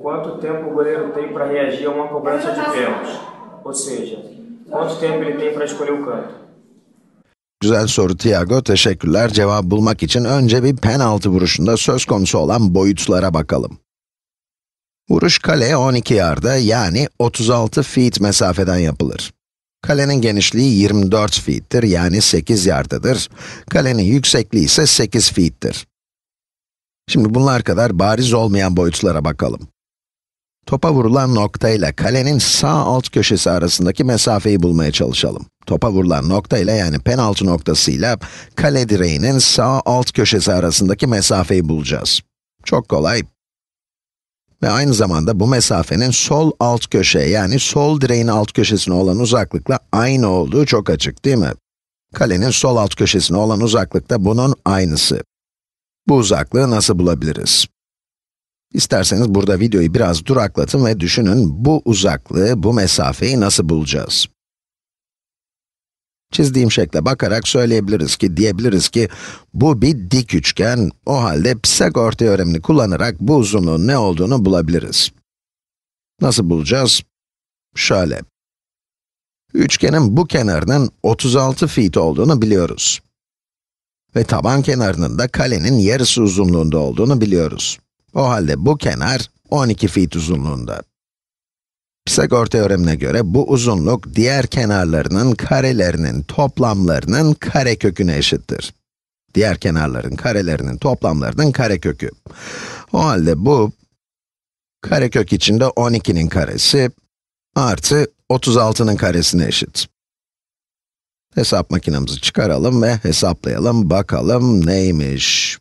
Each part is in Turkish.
Quanto tempo o goleiro tem para reagir a uma cobrança de pênalti? Ou seja, quanto tempo ele tem para escolher o canto? Güzel soru Tiago. Teşekkürler. Cevap bulmak için önce bir penaltı vuruşunda söz konusu olan boyutlara bakalım. Vuruş kaleye 12 yarda yani 36 feet mesafeden yapılır. Kalenin genişliği 24 feet'tir yani 8 yardadır. Kalenin yüksekliği ise 8 feet'tir. Şimdi bunlar kadar bariz olmayan boyutlara bakalım. Topa vurulan nokta ile kalenin sağ alt köşesi arasındaki mesafeyi bulmaya çalışalım. Topa vurulan nokta ile yani penaltı noktasıyla kale direğinin sağ alt köşesi arasındaki mesafeyi bulacağız. Çok kolay. Ve aynı zamanda bu mesafenin sol alt köşe yani sol direğin alt köşesine olan uzaklıkla aynı olduğu çok açık değil mi? Kalenin sol alt köşesine olan uzaklık da bunun aynısı. Bu uzaklığı nasıl bulabiliriz? İsterseniz burada videoyu biraz duraklatın ve düşünün, bu uzaklığı, bu mesafeyi nasıl bulacağız? Çizdiğim şekle bakarak söyleyebiliriz ki, diyebiliriz ki, bu bir dik üçgen, o halde Pisagor teoremini kullanarak bu uzunluğun ne olduğunu bulabiliriz. Nasıl bulacağız? Şöyle. Üçgenin bu kenarının 36 feet olduğunu biliyoruz. Ve taban kenarının da kalenin yarısı uzunluğunda olduğunu biliyoruz. O halde bu kenar 12 feet uzunluğunda. Pisagor teoremine göre bu uzunluk diğer kenarlarının karelerinin toplamlarının kareköküne eşittir. Diğer kenarların karelerinin toplamlarının karekökü. O halde bu karekök içinde 12'nin karesi artı 36'nın karesine eşit. Hesap makinemizi çıkaralım ve hesaplayalım bakalım neymiş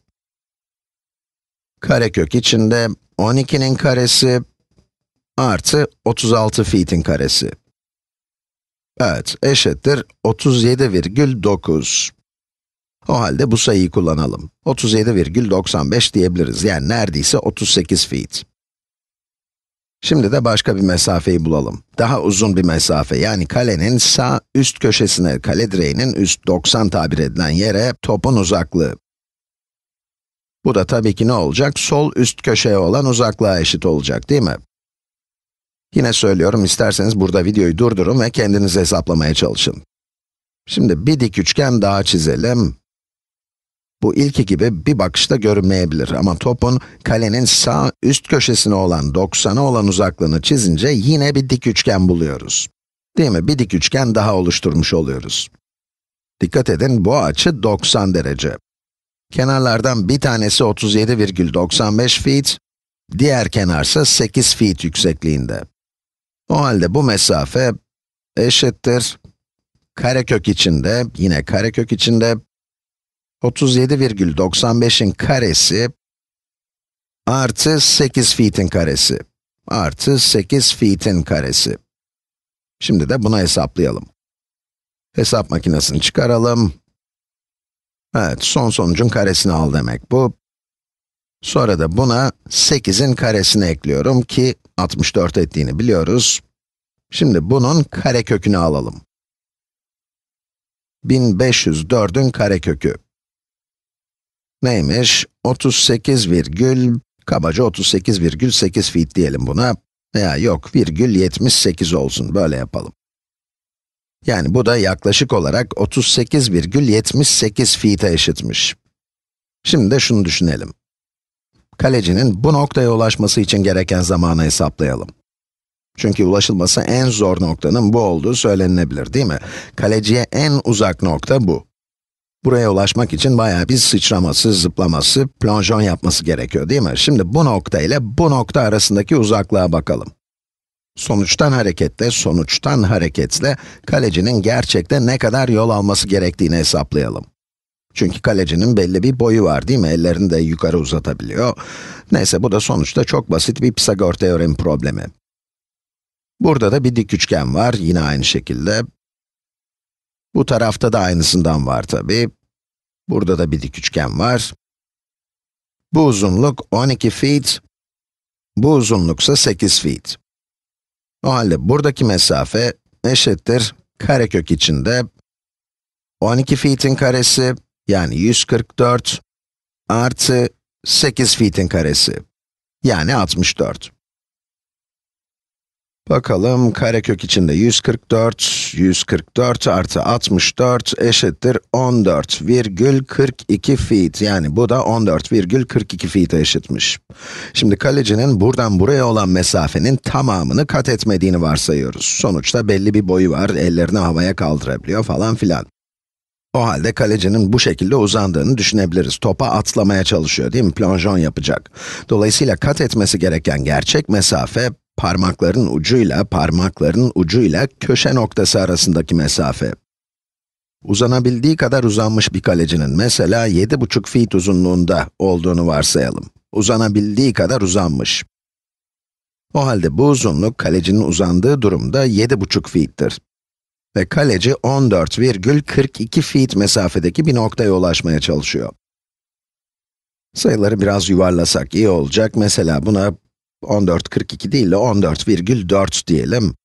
karekök içinde 12'nin karesi artı 36 feet'in karesi. Evet, eşittir 37,9. O halde bu sayıyı kullanalım. 37,95 diyebiliriz. Yani neredeyse 38 feet. Şimdi de başka bir mesafeyi bulalım. Daha uzun bir mesafe, yani kalenin sağ üst köşesine, kale direğinin üst 90 tabir edilen yere topun uzaklığı. Bu da tabii ki ne olacak? Sol üst köşeye olan uzaklığa eşit olacak değil mi? Yine söylüyorum, isterseniz burada videoyu durdurun ve kendiniz hesaplamaya çalışın. Şimdi bir dik üçgen daha çizelim. Bu ilki gibi bir bakışta görünmeyebilir ama topun kalenin sağ üst köşesine olan 90'a olan uzaklığını çizince yine bir dik üçgen buluyoruz. Değil mi? Bir dik üçgen daha oluşturmuş oluyoruz. Dikkat edin, bu açı 90 derece. Kenarlardan bir tanesi 37,95 feet, diğer kenarsa 8 feet yüksekliğinde. O halde bu mesafe eşittir karekök içinde, yine karekök içinde 37,95'in karesi artı 8 feet'in karesi artı 8 feet'in karesi. Şimdi de bunu hesaplayalım. Hesap makinesini çıkaralım. Evet, son sonucun karesini al demek bu. Sonra da buna 8'in karesini ekliyorum ki 64 ettiğini biliyoruz. Şimdi bunun karekökünü alalım. 1504'ün karekökü. Neymiş? 38 virgül, kabaca 38 virgül 8 feet diyelim buna. Ya yok, virgül 78 olsun, böyle yapalım. Yani bu da yaklaşık olarak 38,78 feet'e eşitmiş. Şimdi de şunu düşünelim. Kalecinin bu noktaya ulaşması için gereken zamanı hesaplayalım. Çünkü ulaşılması en zor noktanın bu olduğu söylenilebilir değil mi? Kaleciye en uzak nokta bu. Buraya ulaşmak için bayağı bir sıçraması, zıplaması, plonjon yapması gerekiyor değil mi? Şimdi bu nokta ile bu nokta arasındaki uzaklığa bakalım. Sonuçtan hareketle, sonuçtan hareketle kalecinin gerçekte ne kadar yol alması gerektiğini hesaplayalım. Çünkü kalecinin belli bir boyu var değil mi? Ellerini de yukarı uzatabiliyor. Neyse bu da sonuçta çok basit bir Pisagor teoremi problemi. Burada da bir dik üçgen var, yine aynı şekilde. Bu tarafta da aynısından var tabi. Burada da bir dik üçgen var. Bu uzunluk 12 feet, bu uzunluksa 8 feet. O halde buradaki mesafe eşittir karekök içinde 12 feet'in karesi yani 144 artı 8 feet'in karesi yani 64. Bakalım karekök içinde 144, 144 artı 64 eşittir 14,42 feet. Yani bu da 14,42 feet'e eşitmiş. Şimdi kalecinin buradan buraya olan mesafenin tamamını kat etmediğini varsayıyoruz. Sonuçta belli bir boyu var, ellerini havaya kaldırabiliyor falan filan. O halde kalecinin bu şekilde uzandığını düşünebiliriz. Topa atlamaya çalışıyor değil mi? Plonjon yapacak. Dolayısıyla kat etmesi gereken gerçek mesafe parmakların ucuyla parmakların ucuyla köşe noktası arasındaki mesafe. Uzanabildiği kadar uzanmış bir kalecinin mesela 7,5 feet uzunluğunda olduğunu varsayalım. Uzanabildiği kadar uzanmış. O halde bu uzunluk kalecinin uzandığı durumda 7,5 feet'tir. Ve kaleci 14,42 feet mesafedeki bir noktaya ulaşmaya çalışıyor. Sayıları biraz yuvarlasak iyi olacak. Mesela buna 14.42 değil de 14,4 diyelim.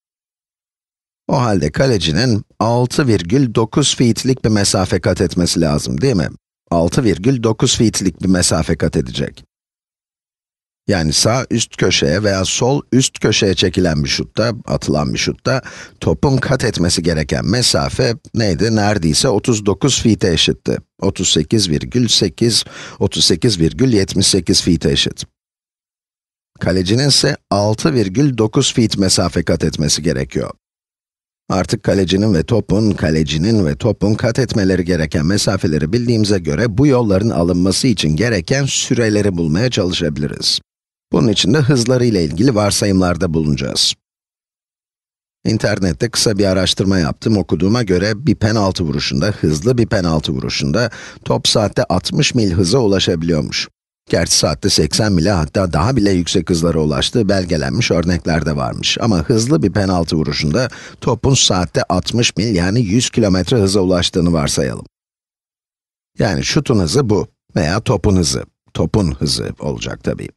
O halde kalecinin 6,9 feetlik bir mesafe kat etmesi lazım değil mi? 6,9 feetlik bir mesafe kat edecek. Yani sağ üst köşeye veya sol üst köşeye çekilen bir şutta, atılan bir şutta, topun kat etmesi gereken mesafe neydi? Neredeyse 39 feet'e eşitti. 38,8, 38,78 feet'e eşit. Kalecinin ise 6,9 feet mesafe kat etmesi gerekiyor. Artık kalecinin ve topun, kalecinin ve topun kat etmeleri gereken mesafeleri bildiğimize göre bu yolların alınması için gereken süreleri bulmaya çalışabiliriz. Bunun için de hızları ile ilgili varsayımlarda bulunacağız. İnternette kısa bir araştırma yaptım. Okuduğuma göre bir penaltı vuruşunda, hızlı bir penaltı vuruşunda top saatte 60 mil hıza ulaşabiliyormuş. Gerçi saatte 80 mile hatta daha bile yüksek hızlara ulaştığı belgelenmiş örnekler de varmış. Ama hızlı bir penaltı vuruşunda topun saatte 60 mil yani 100 kilometre hıza ulaştığını varsayalım. Yani şutun hızı bu veya topun hızı. Topun hızı olacak tabii.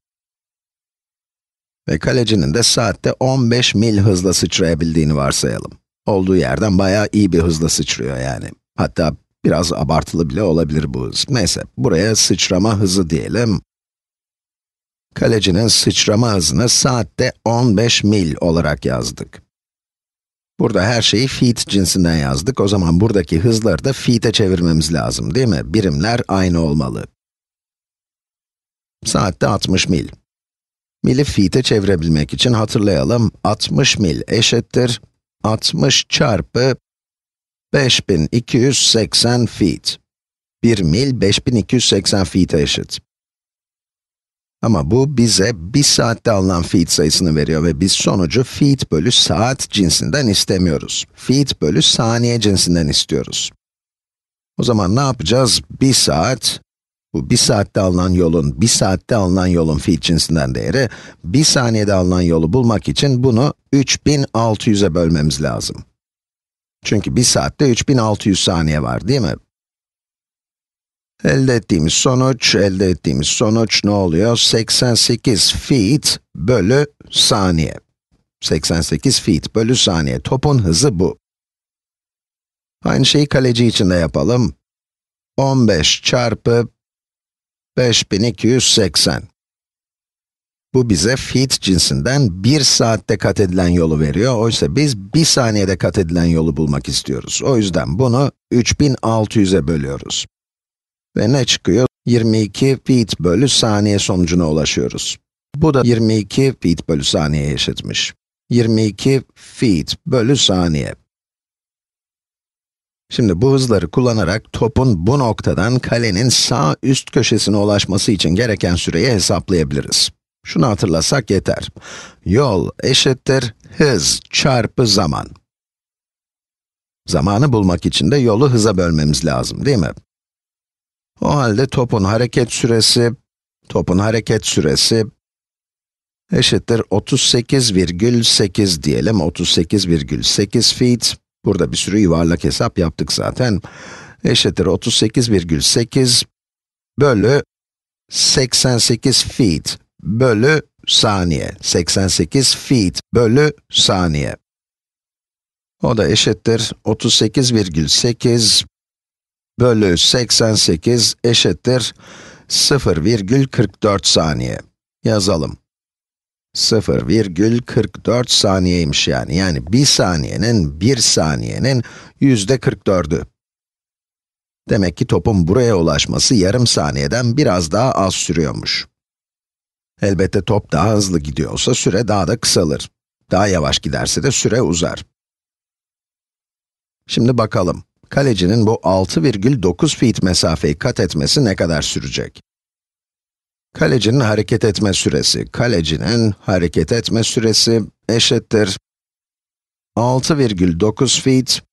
Ve kalecinin de saatte 15 mil hızla sıçrayabildiğini varsayalım. Olduğu yerden bayağı iyi bir hızla sıçrıyor yani. Hatta Biraz abartılı bile olabilir bu hız. Neyse, buraya sıçrama hızı diyelim. Kalecinin sıçrama hızını saatte 15 mil olarak yazdık. Burada her şeyi feet cinsinden yazdık. O zaman buradaki hızları da feet'e çevirmemiz lazım değil mi? Birimler aynı olmalı. Saatte 60 mil. Mili feet'e çevirebilmek için hatırlayalım. 60 mil eşittir 60 çarpı 5280 feet. 1 mil 5280 feet'e eşit. Ama bu bize bir saatte alınan feet sayısını veriyor ve biz sonucu feet bölü saat cinsinden istemiyoruz. Feet bölü saniye cinsinden istiyoruz. O zaman ne yapacağız? 1 saat, bu 1 saatte alınan yolun, 1 saatte alınan yolun feet cinsinden değeri, 1 saniyede alınan yolu bulmak için bunu 3600'e bölmemiz lazım. Çünkü bir saatte 3600 saniye var değil mi? Elde ettiğimiz sonuç, elde ettiğimiz sonuç ne oluyor? 88 feet bölü saniye. 88 feet bölü saniye. Topun hızı bu. Aynı şeyi kaleci için de yapalım. 15 çarpı 5280. Bu bize feet cinsinden 1 saatte kat edilen yolu veriyor. Oysa biz 1 saniyede kat edilen yolu bulmak istiyoruz. O yüzden bunu 3600'e bölüyoruz. Ve ne çıkıyor? 22 feet bölü saniye sonucuna ulaşıyoruz. Bu da 22 feet bölü saniye eşitmiş. 22 feet bölü saniye. Şimdi bu hızları kullanarak topun bu noktadan kalenin sağ üst köşesine ulaşması için gereken süreyi hesaplayabiliriz. Şunu hatırlasak yeter. Yol eşittir hız çarpı zaman. Zamanı bulmak için de yolu hıza bölmemiz lazım, değil mi? O halde topun hareket süresi, topun hareket süresi eşittir 38,8 diyelim, 38,8 feet. Burada bir sürü yuvarlak hesap yaptık zaten. Eşittir 38,8 bölü 88 feet bölü saniye. 88 feet bölü saniye. O da eşittir 38,8 bölü 88 eşittir 0,44 saniye. Yazalım. 0,44 saniyeymiş yani. Yani 1 saniyenin 1 saniyenin yüzde %44'ü. Demek ki topun buraya ulaşması yarım saniyeden biraz daha az sürüyormuş. Elbette top daha hızlı gidiyorsa süre daha da kısalır. Daha yavaş giderse de süre uzar. Şimdi bakalım, kalecinin bu 6,9 feet mesafeyi kat etmesi ne kadar sürecek? Kalecinin hareket etme süresi, kalecinin hareket etme süresi eşittir 6,9 feet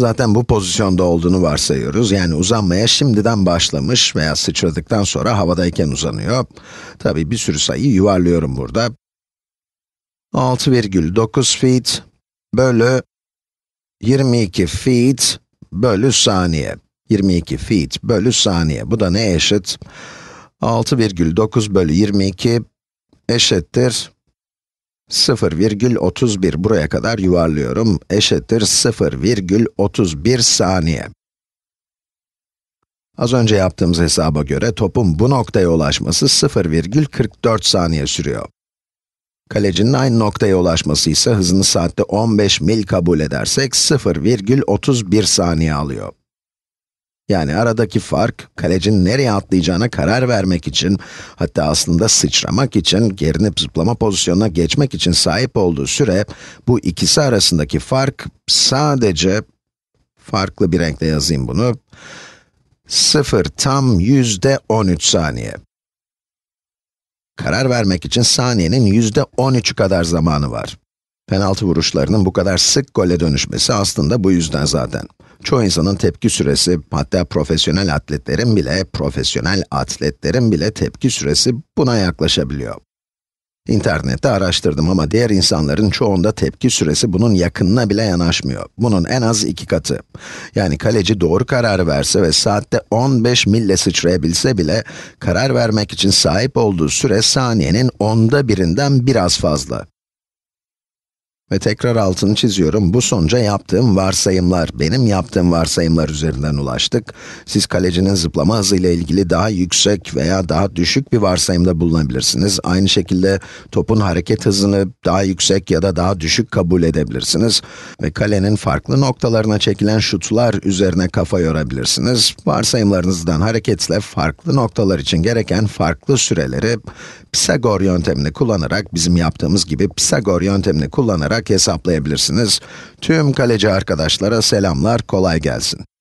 Zaten bu pozisyonda olduğunu varsayıyoruz. Yani uzanmaya şimdiden başlamış veya sıçradıktan sonra havadayken uzanıyor. Tabii bir sürü sayı yuvarlıyorum burada. 6,9 feet bölü 22 feet bölü saniye. 22 feet bölü saniye. Bu da ne eşit? 6,9 bölü 22 eşittir 0,31 buraya kadar yuvarlıyorum, eşittir 0,31 saniye. Az önce yaptığımız hesaba göre topun bu noktaya ulaşması 0,44 saniye sürüyor. Kalecinin aynı noktaya ulaşması ise hızını saatte 15 mil kabul edersek 0,31 saniye alıyor. Yani aradaki fark, kalecin nereye atlayacağına karar vermek için, hatta aslında sıçramak için, gerinip zıplama pozisyonuna geçmek için sahip olduğu süre, bu ikisi arasındaki fark sadece, farklı bir renkle yazayım bunu, 0 tam yüzde 13 saniye. Karar vermek için saniyenin yüzde 13'ü kadar zamanı var. Penaltı vuruşlarının bu kadar sık gole dönüşmesi aslında bu yüzden zaten. Çoğu insanın tepki süresi, hatta profesyonel atletlerin bile, profesyonel atletlerin bile tepki süresi buna yaklaşabiliyor. İnternette araştırdım ama diğer insanların çoğunda tepki süresi bunun yakınına bile yanaşmıyor. Bunun en az iki katı. Yani kaleci doğru kararı verse ve saatte 15 mille sıçrayabilse bile, karar vermek için sahip olduğu süre saniyenin onda birinden biraz fazla. Ve tekrar altını çiziyorum, bu sonuca yaptığım varsayımlar, benim yaptığım varsayımlar üzerinden ulaştık. Siz kalecinin zıplama hızıyla ilgili daha yüksek veya daha düşük bir varsayımda bulunabilirsiniz. Aynı şekilde topun hareket hızını daha yüksek ya da daha düşük kabul edebilirsiniz. Ve kalenin farklı noktalarına çekilen şutlar üzerine kafa yorabilirsiniz. Varsayımlarınızdan hareketle farklı noktalar için gereken farklı süreleri Pisagor yöntemini kullanarak, bizim yaptığımız gibi Pisagor yöntemini kullanarak yaparak hesaplayabilirsiniz. Tüm kaleci arkadaşlara selamlar, kolay gelsin.